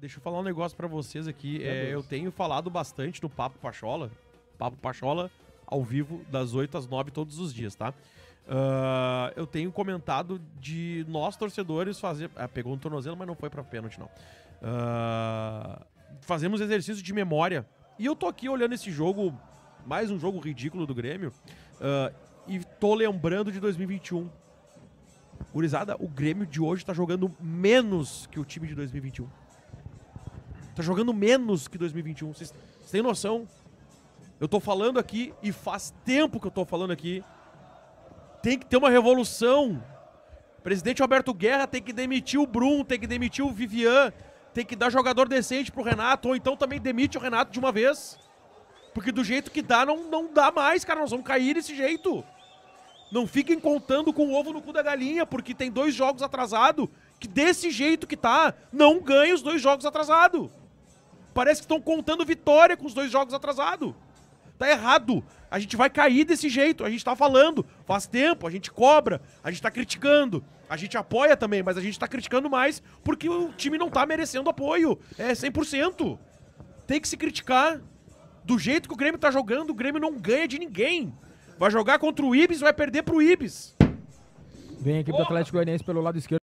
Deixa eu falar um negócio para vocês aqui. É, eu tenho falado bastante no Papo Pachola. Papo Pachola ao vivo das 8 às 9 todos os dias, tá? Uh, eu tenho comentado de nós torcedores fazer. Ah, pegou um tornozelo, mas não foi para pênalti, não. Uh, fazemos exercício de memória. E eu tô aqui olhando esse jogo, mais um jogo ridículo do Grêmio, uh, e tô lembrando de 2021. Gurizada, o Grêmio de hoje tá jogando menos que o time de 2021. Tá jogando menos que 2021. Vocês têm noção? Eu tô falando aqui e faz tempo que eu tô falando aqui. Tem que ter uma revolução. presidente Alberto Guerra tem que demitir o Bruno, tem que demitir o Vivian, tem que dar jogador decente pro Renato, ou então também demite o Renato de uma vez. Porque do jeito que dá, não, não dá mais, cara. Nós vamos cair desse jeito. Não fiquem contando com o ovo no cu da galinha, porque tem dois jogos atrasado que desse jeito que tá, não ganha os dois jogos atrasado. Parece que estão contando vitória com os dois jogos atrasados. Tá errado. A gente vai cair desse jeito. A gente tá falando. Faz tempo, a gente cobra, a gente tá criticando. A gente apoia também, mas a gente tá criticando mais porque o time não tá merecendo apoio. É 100%. Tem que se criticar. Do jeito que o Grêmio tá jogando, o Grêmio não ganha de ninguém. Vai jogar contra o Ibis, vai perder pro Ibis. Vem aqui pro Atlético Goianiense pelo lado esquerdo.